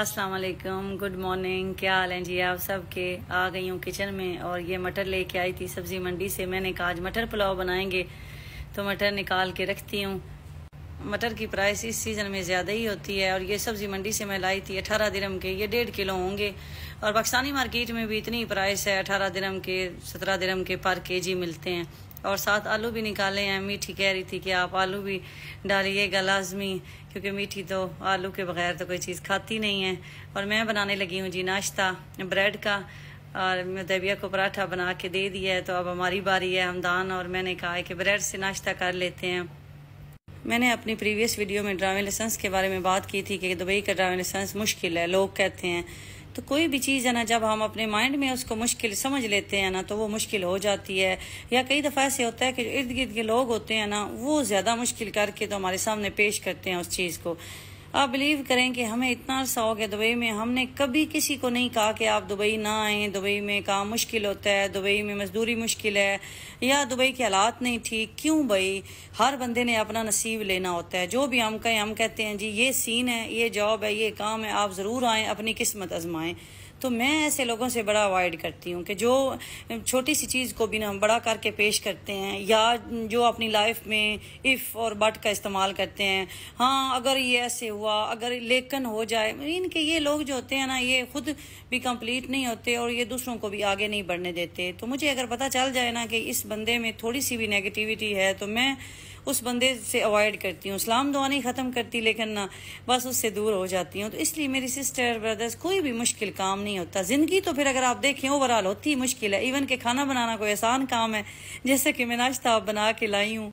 असलकम good morning क्या हाल है जी आप सब के आ गई हूँ किचन में और ये मटर लेके आई थी सब्ज़ी मंडी से मैंने कहा आज मटर पुलाव बनाएंगे तो मटर निकाल के रखती हूँ मटर की प्राइस इस सीज़न में ज़्यादा ही होती है और ये सब्ज़ी मंडी से मैं लाई थी अठारह दिनम के ये डेढ़ किलो होंगे और पाकिस्तानी मार्केट में भी इतनी प्राइस है अठारह दिनम के सत्रह दिनम के पर के जी मिलते हैं और साथ आलू भी निकाले हैं मीठी कह रही थी कि आप आलू भी डालिएगा लाजमी क्योंकि मीठी तो आलू के बगैर तो कोई चीज़ खाती नहीं है और मैं बनाने लगी हूँ जी नाश्ता ब्रेड का और दबिया को पराठा बना के दे दिया है तो अब हमारी बारी है हमदान और मैंने कहा है कि ब्रेड से नाश्ता कर लेते हैं मैंने अपनी प्रीवियस वीडियो में ड्राइविंग लाइसेंस के बारे में बात की थी कि दुबई का ड्राइविंग लाइसेंस मुश्किल है लोग कहते हैं तो कोई भी चीज़ है ना जब हम अपने माइंड में उसको मुश्किल समझ लेते हैं ना तो वो मुश्किल हो जाती है या कई दफ़ा ऐसे होता है कि इर्द गिर्द के लोग होते हैं ना वो ज़्यादा मुश्किल करके तो हमारे सामने पेश करते हैं उस चीज़ को आप बिलीव करें कि हमें इतना शौक है दुबई में हमने कभी किसी को नहीं कहा कि आप दुबई ना आए दुबई में काम मुश्किल होता है दुबई में मजदूरी मुश्किल है या दुबई के हालात नहीं ठीक क्यों भाई हर बंदे ने अपना नसीब लेना होता है जो भी हम कहें हम कहते हैं जी ये सीन है ये जॉब है ये काम है आप ज़रूर आए अपनी किस्मत आजमाएं तो मैं ऐसे लोगों से बड़ा अवॉइड करती हूँ कि जो छोटी सी चीज़ को भी ना बड़ा करके पेश करते हैं या जो अपनी लाइफ में इफ़ और बट का इस्तेमाल करते हैं हाँ अगर ये ऐसे हुआ अगर लेकिन हो जाए इनके ये लोग जो होते हैं ना ये खुद भी कंप्लीट नहीं होते और ये दूसरों को भी आगे नहीं बढ़ने देते तो मुझे अगर पता चल जाए ना कि इस बंदे में थोड़ी सी भी नेगेटिविटी है तो मैं उस बंदे से अवॉइड करती हूँ इस्लाम दुआ नहीं ख़त्म करती लेकिन ना बस उससे दूर हो जाती हूँ तो इसलिए मेरी सिस्टर ब्रदर्स कोई भी मुश्किल काम नहीं नहीं होता ज़िंदगी तो फिर अगर आप देखें ओवरऑल होती मुश्किल है इवन के खाना बनाना कोई आसान काम है जैसे कि मैं नाश्ता बना के लाई हूँ